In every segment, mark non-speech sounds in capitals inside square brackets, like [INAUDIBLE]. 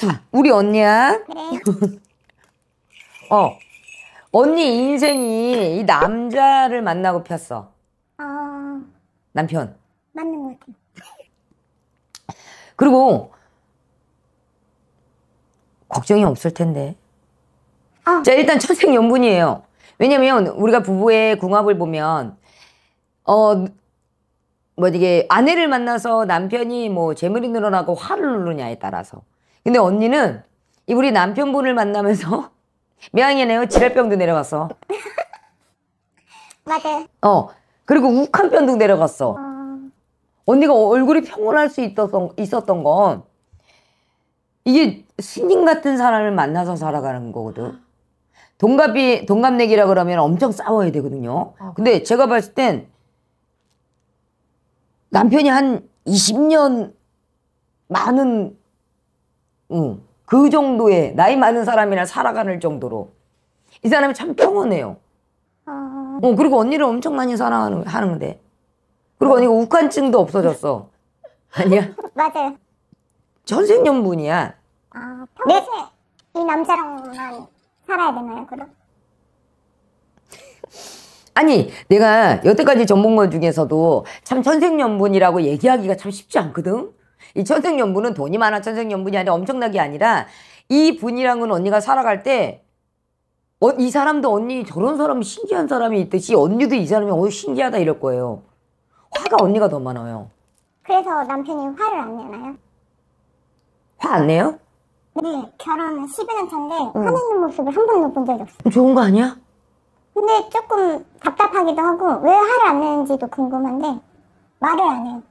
자, 음. 우리 언니야. 그 [LAUGHS] 어. 언니 인생이 이 남자를 만나고 폈어. 어... 남편. 맞는 것 같아요. [LAUGHS] 그리고 걱정이 없을 텐데. 어. 자, 일단 천생연분이에요. 왜냐면 우리가 부부의 궁합을 보면 어, 뭐 이게 아내를 만나서 남편이 뭐 재물이 늘어나고 화를 누르냐에 따라서 근데 언니는 이 우리 남편분을 만나면서 [LAUGHS] 미안해요 지랄병도 내려갔어 [LAUGHS] 맞아 어 그리고 욱한편도 내려갔어 어... 언니가 얼굴이 평온할 수 있었던, 있었던 건 이게 스님 같은 사람을 만나서 살아가는 거거든 동갑이 동갑내기라 그러면 엄청 싸워야 되거든요 어. 근데 제가 봤을 땐 남편이 한 20년 많은 응. 그 정도의 나이 많은 사람이랑 살아가는 정도로 이 사람이 참 평온해요. 아. 어, 그리고 언니를 엄청 많이 사랑하는 하는데 그리고 언니가 욱한증도 없어졌어. [LAUGHS] 아니야? 맞아요. 전생연분이야. 아 평생 네? 이 남자랑만 살아야 되나요 그럼? 아니 내가 여태까지 전문가 중에서도 참 천생연분이라고 얘기하기가 참 쉽지 않거든 이 천생연분은 돈이 많아 천생연분이 아니라 엄청나게 아니라 이 분이랑은 언니가 살아갈 때 어, 이 사람도 언니 저런 사람 신기한 사람이 있듯이 언니도 이 사람이 어 신기하다 이럴 거예요. 화가 언니가 더 많아요. 그래서 남편이 화를 안 내나요? 화 안 내요? 네 결혼 은1 0년 차인데 응. 화내는 모습을 한 번도 본 적이 없어요. 좋은 거 아니야? 근데 조금 답답하기도 하고 왜 화를 안 내는지도 궁금한데 말을 안 해요.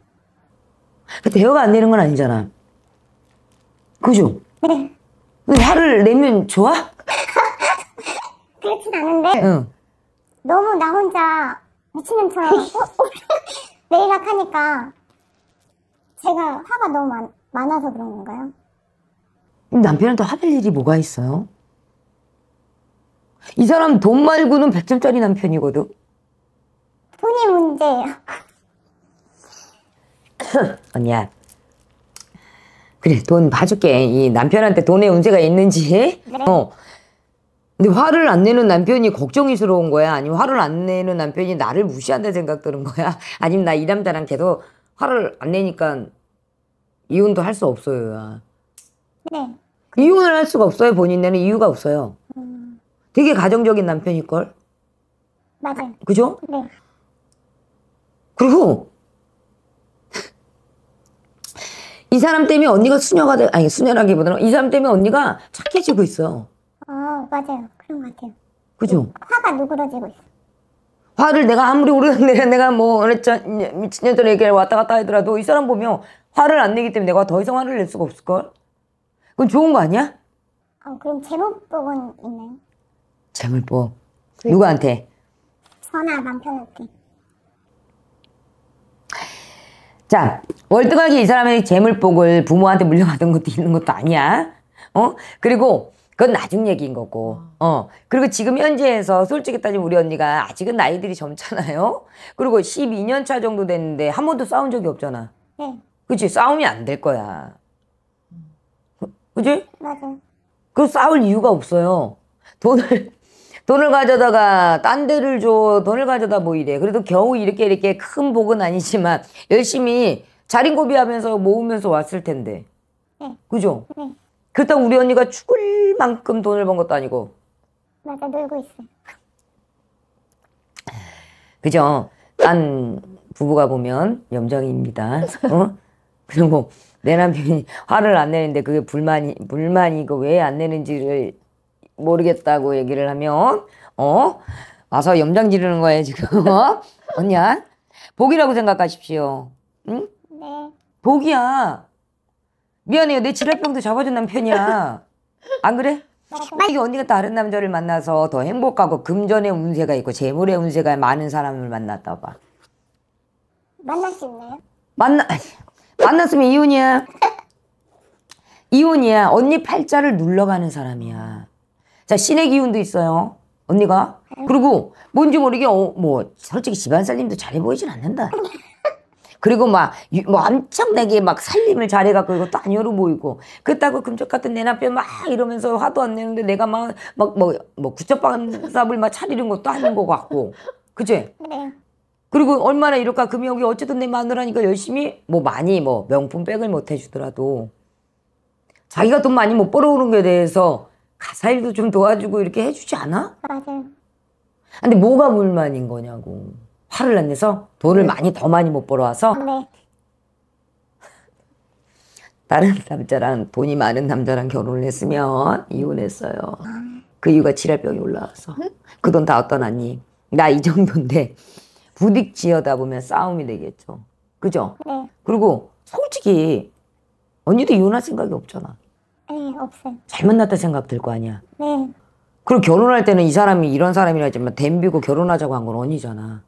그 대화가 안 되는 건 아니잖아. 그죠? 네. 근데 화를 내면 좋아? [LAUGHS] 그렇진 않은데 응. 너무 나 혼자 미친놈처럼 매일락 하니까 제가 화가 너무 많, 많아서 그런 건가요? 남편한테 화낼 일이 뭐가 있어요? 이 사람 돈 말고는 100점짜리 남편이거든. 돈이 문제예요. [COUGHS] 언니야. 그래 돈 봐줄게. 이 남편한테 돈에 문제가 있는지. 어. 근데 화를 안 내는 남편이 걱정이스러운 거야. 아니면 화를 안 내는 남편이 나를 무시한다 생각 드는 거야. [LAUGHS] 아니면 나이 남자랑 계속 화를 안 내니까 이혼도 할 수 없어요. 네. 이혼을 할 수가 없어요. 본인네는 이유가 없어요. 음... 되게 가정적인 남편일걸? 맞아요. 그죠? 네. 그리고 이 사람 때문에 언니가 수녀가 돼 아니 수녀라기보다는 이 사람 때문에 언니가 착해지고 있어. 어 맞아요 그런 것 같아요. 그죠? 화가 누그러지고 있어. 화를 내가 아무리 오르내가뭐 [LAUGHS] 미친년들에게 왔다 갔다 하더라도 이 사람 보면 화를 안 내기 때문에 내가 더 이상 화를 낼 수가 없을걸? 그건 좋은 거 아니야? 어, 그럼 재물복은 있나요? 재물복 그렇죠. 누구한테? 선아 남편한테 자 월등하게 이 사람의 재물복을 부모한테 물려받은 것도 있는 것도 아니야. 어? 그리고 그건 나중 얘기인 거고. 어. 어. 그리고 지금 현재에서 솔직히 따지면 우리 언니가 아직은 나이들이 젊잖아요. 그리고 12년 차 정도 됐는데 한 번도 싸운 적이 없잖아. 네. 그치? 싸움이 안 될 거야. 어? 그치? 맞아. 그 싸울 이유가 없어요. 돈을, [LAUGHS] 돈을 가져다가 딴 데를 줘. 돈을 가져다 뭐 이래. 그래도 겨우 이렇게 이렇게 큰 복은 아니지만 열심히 자린고비하면서 모으면서 왔을 텐데. 네. 그죠? 네. 그렇다고 우리 언니가 죽을 만큼 돈을 번 것도 아니고. 맞아, 놀고 있어 그죠? 딴 부부가 보면 염장입니다. 어? 그리고 내 남편이 화를 안 내는데 그게 불만이, 불만이고 그 왜안 내는지를 모르겠다고 얘기를 하면, 어? 와서 염장 지르는 거예요, 지금. 어? 언니야? 복이라고 생각하십시오. 응? 복이야. 미안해요. 내 지랄병도 잡아준 남편이야. 안 그래? 이게 언니가 다른 남자를 만나서 더 행복하고 금전의 운세가 있고 재물의 운세가 많은 사람을 만났다 봐. 만날 수 있나요? 만나 만났으면 이혼이야. 이혼이야. 언니 팔자를 눌러가는 사람이야. 자 신의 기운도 있어요. 언니가 그리고 뭔지 모르게 어, 뭐 솔직히 집안 살림도 잘해 보이진 않는다. 그리고 막, 뭐 엄청나게 막 살림을 잘해갖고 이것도 안 열어 보이고. 그렇다고 금쪽 같은 내 남편 막 이러면서 화도 안 내는데 내가 막, 막, 뭐, 뭐 구척밥을 막 차리는 것도 아닌 것 같고. 그제 네. 그리고 얼마나 이럴까 금이 어쨌든 내 마누라니까 열심히 뭐 많이 뭐 명품 백을 못 해주더라도 자기가 돈 많이 못 벌어오는 거 대해서 가사일도 좀 도와주고 이렇게 해주지 않아? 맞아요. 근데 뭐가 불만인 거냐고. 화를 안 내서 돈을 네. 많이 더 많이 못 벌어와서 아, 네. 다른 남자랑 돈이 많은 남자랑 결혼을 했으면 이혼했어요. 그 이유가 치랄병이 올라와서 그 돈 다 어떤 니나 이 정도인데 부딪치어다 보면 싸움이 되겠죠. 그죠? 네. 그리고 솔직히 언니도 이혼할 생각이 없잖아. 네, 없어요. 잘 만났다 생각 들 거 아니야. 네. 그리고 결혼할 때는 이 사람이 이런 사람이라 지만 댐비고 결혼하자고 한 건 언니잖아.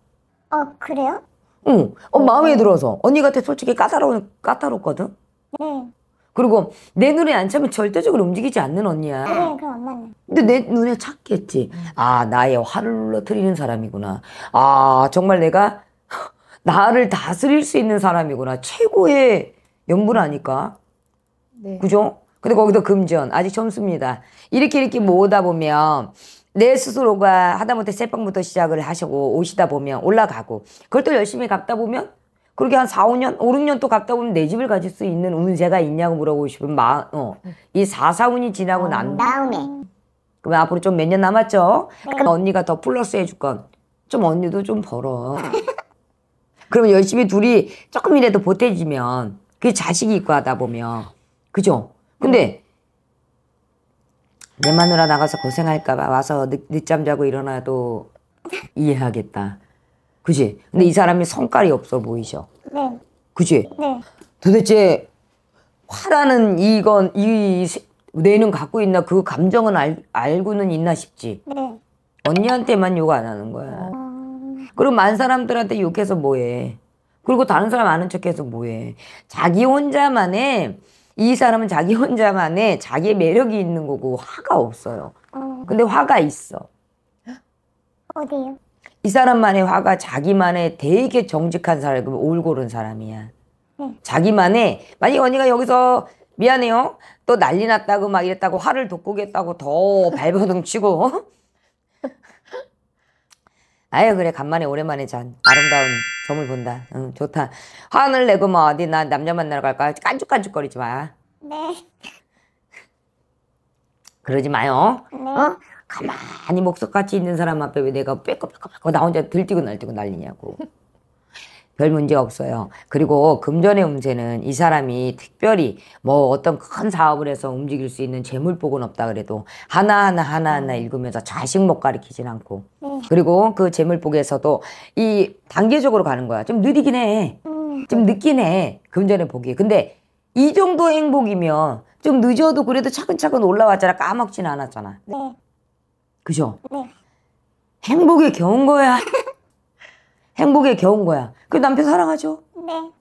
어, 그래요? 응. 어, 네. 마음에 들어서. 언니 같아 솔직히 까다로운, 까다롭거든? 네. 그리고 내 눈에 안 차면 절대적으로 움직이지 않는 언니야. 네, 그럼 엄마는. 근데 내 눈에 찼겠지. 아, 나의 화를 눌러뜨리는 사람이구나. 아, 정말 내가 [LAUGHS] 나를 다스릴 수 있는 사람이구나. 최고의 연분 아닐까? 네. 그죠? 근데 거기서 금전, 아직 점수니다 이렇게 이렇게 모으다 보면 내 스스로가 하다못해 세방부터 시작을 하시고 오시다 보면 올라가고 그걸 또 열심히 갚다 보면 그렇게 한 4, 5년, 5, 6년 또 갚다 보면 내 집을 가질 수 있는 운세가 있냐고 물어보고 싶은 마, 음 어, 이 4, 4운이 지나고 난 음, 다음에 네. 그럼 앞으로 좀 몇 년 남았죠? 그 언니가 더 플러스 해줄 건 좀 언니도 좀 벌어 그러면 열심히 둘이 조금이라도 보태지면 그 자식이 있고 하다 보면 그죠? 근데 내 마누라 나가서 고생할까봐 와서 늦, 잠 자고 일어나도 이해하겠다. 그지? 근데 이 사람이 성깔이 없어 보이셔. 네. 그지? 네. 도대체 화라는 이건 이 뇌는 갖고 있나 그 감정은 알, 알고는 있나 싶지. 네. 언니한테만 욕 안 하는 거야. 음... 그럼 만 사람들한테 욕해서 뭐해? 그리고 다른 사람 아는 척해서 뭐해? 자기 혼자만의 이 사람은 자기 혼자만의 자기의 매력이 있는 거고 화가 없어요. 어. 근데 화가 있어. 어디요? 이 사람만의 화가 자기만의 되게 정직한 사람, 그 올고른 사람이야. 네. 자기만의 만약 언니가 여기서 미안해요. 또 난리 났다고 막 이랬다고 화를 돋구겠다고 더 발버둥 치고 어? 아유 그래 간만에 오랜만에 잔 아름다운 점을 본다 응 좋다 화를 내고 뭐 어디 나 남자 만나러 갈까 깐죽깐죽거리지 마네 그러지 마요 네. 어? 가만히 목석같이 있는 사람 앞에 왜 내가 빼꼼빼꼼빼꼼 나 혼자 들뛰고 날뛰고 난리냐고 별 문제가 없어요. 그리고 금전의 운세는 이 사람이 특별히 뭐 어떤 큰 사업을 해서 움직일 수 있는 재물복은 없다 그래도 하나하나 하나하나 읽으면서 좌식목 가리키진 않고 음. 그리고 그 재물복에서도 이 단계적으로 가는 거야. 좀 느리긴 해. 음. 좀 늦긴 해. 금전의 복이. 근데 이 정도 행복이면 좀 늦어도 그래도 차근차근 올라왔잖아. 까먹진 않았잖아. 네. 그죠? 네. 행복에 겨운 거야. 행복에 겨운 거야. 그 남편 사랑하죠? 네.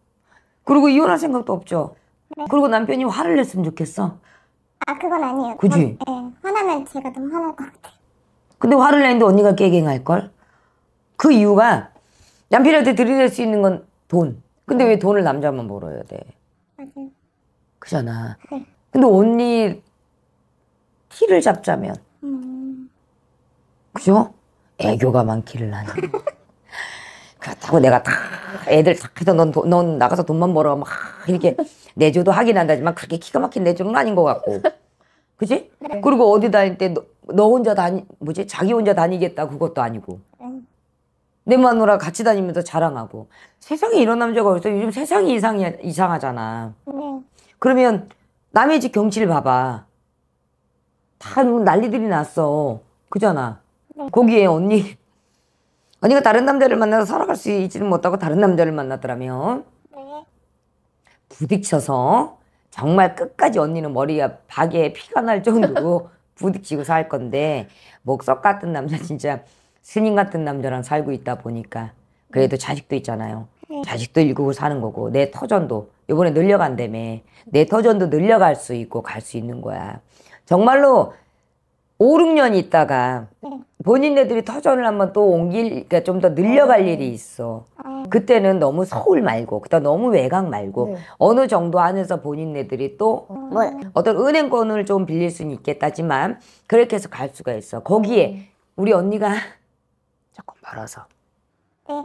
그리고 이혼할 생각도 없죠? 네. 그리고 남편이 화를 냈으면 좋겠어? 아 그건 아니에요. 그지? 네. 화나면 제가 너무 화날 것같아 근데 화를 내는데 언니가 깨갱할걸? 그 이유가 남편한테 들이댈 수 있는 건 돈. 근데 왜 네. 돈을 남자만 벌어야 돼? 맞아요. 그잖아. 네. 근데 언니 키를 잡자면. 음... 그죠? 애교가 많기를 하는. [LAUGHS] 그렇다고 내가 다 애들 다 해서 넌, 넌 나가서 돈만 벌어 막 이렇게 내조도 하긴 한다지만 그렇게 기가 막힌 내조는 아닌 것 같고 그지? 네. 그리고 어디 다닐 때너 너 혼자 다니 뭐지 자기 혼자 다니겠다 그것도 아니고 응. 내 마누라 같이 다니면서 자랑하고 세상에 이런 남자가 어딨어 요즘 세상이 이상이 상하잖아 응. 네. 그러면 남의 집 경치를 봐봐 다 뭐 난리들이 났어 그잖아 응. 네. 거기에 언니 언니가 다른 남자를 만나서 살아갈 수 있지는 못하고 다른 남자를 만났더라면 네. 부딪혀서 정말 끝까지 언니는 머리가 박에 피가 날 정도로 [LAUGHS] 부딪히고 살 건데 목석 같은 남자 진짜 스님 같은 남자랑 살고 있다 보니까 그래도 음. 자식도 있잖아요. 네. 자식도 일구고 사는 거고 내 터전도 이번에 늘려간다며 내 터전도 늘려갈 수 있고 갈 수 있는 거야. 정말로 5, 6년 있다가 음. 본인네들이 터전을 한번 또 옮길, 그러니까 좀 더 늘려갈 어. 일이 있어. 아. 그때는 너무 서울 말고, 그다음 너무 외곽 말고 네. 어느 정도 안에서 본인네들이 또뭐 어. 네. 어떤 은행권을 좀 빌릴 수는 있겠다지만 그렇게 해서 갈 수가 있어. 거기에 네. 우리 언니가 [LAUGHS] 조금 벌어서 네.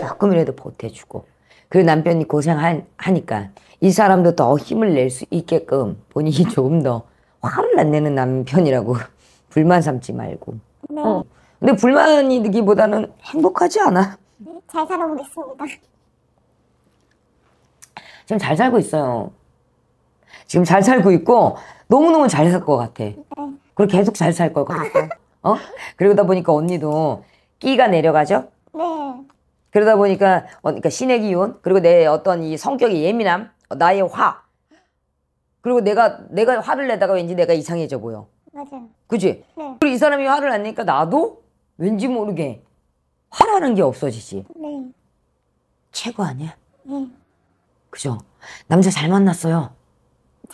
조금이라도 보태주고 그 남편이 고생하니까 이 사람도 더 힘을 낼 수 있게끔 본인이 조금 [LAUGHS] 더 화를 안 내는 남편이라고 [LAUGHS] 불만 삼지 말고 네. 어. 근데 불만이기보다는 행복하지 않아? 잘 살아보겠습니다. 지금 잘 살고 있어요. 지금 잘 살고 있고 너무너무 잘 살 것 같아. 네. 그리고 계속 잘 살 것 같아. 어? 그러다 보니까 언니도 끼가 내려가죠? 네. 그러다 보니까 그러니까 신의 기운 그리고 내 어떤 이 성격의 예민함 나의 화 그리고 내가 내가 화를 내다가 왠지 내가 이상해져 보여. 맞아요. 그지? 네. 그리고 이 사람이 화를 안 내니까 나도 왠지 모르게 화라는 게 없어지지. 네. 최고 아니야? 네. 그죠? 남자 잘 만났어요.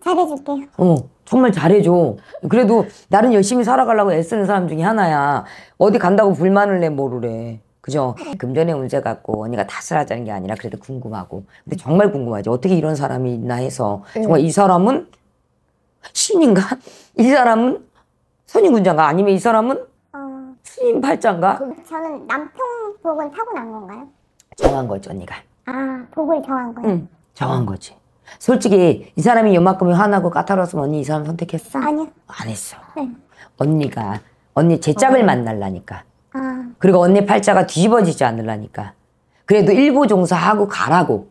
잘해줄게요. 어, 정말 잘해줘. 그래도 나는 열심히 살아가려고 애쓰는 사람 중에 하나야. 어디 간다고 불만을 내 모르래. 그죠? 네. 금전의 문제 갖고 언니가 탓을 하자는 게 아니라 그래도 궁금하고. 근데 정말 궁금하지. 어떻게 이런 사람이 있나 해서 정말 네. 이 사람은 신인가? 이 사람은 선인군자가 아니면 이 사람은 어... 신인 팔자인가? 그, 저는 남편 복을 타고난 건가요? 정한 거죠 언니가. 아 복을 정한 거예요? 응, 정한 거지. 솔직히 이 사람이 요만큼 화나고 까탈로웠으면 언니 이 사람 선택했어? 아니요. 안 했어. 네. 언니가 언니 제 짝을 어... 만날라니까. 아. 그리고 언니 팔자가 뒤집어지지 않으려니까. 그래도 일부 종사하고 가라고.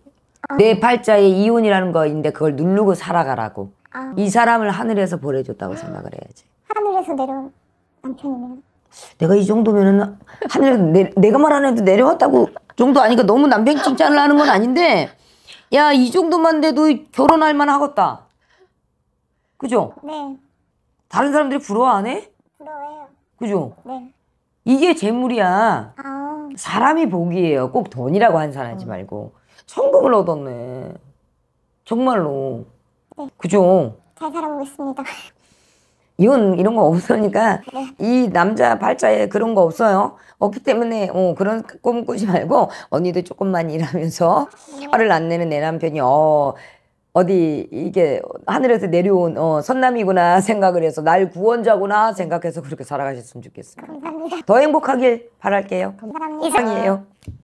아. 내 팔자에 이혼이라는 거인데 그걸 누르고 살아가라고. 아. 이 사람을 하늘에서 보내줬다고 생각을 해야지. 하늘에서 내려온 남편이네요. 내가 이 정도면은 하늘에 내, 내가 말안 해도 내려왔다고 정도 아니까 너무 남편 칭찬을 하는 건 아닌데 야 이 정도만 돼도 결혼할 만 하겠다. 그죠? 네. 다른 사람들이 부러워 안 해? 부러워요. 그죠? 네. 이게 재물이야. 아. 사람이 복이에요. 꼭 돈이라고 한산하지 음. 말고. 천금을 얻었네. 정말로. 네. 그죠? 잘 살아보겠습니다. 이혼 이런 거 없으니까 네. 이 남자 발자에 그런 거 없어요. 없기 때문에 어, 그런 꿈 꾸지 말고 언니도 조금만 일하면서 네. 화를 안 내는 내 남편이 어 어디 이게 하늘에서 내려온 어, 선남이구나 생각을 해서 날 구원자구나 생각해서 그렇게 살아가셨으면 좋겠습니다. 감사합니다. 더 행복하길 바랄게요. 감사합니다. 이상이에요.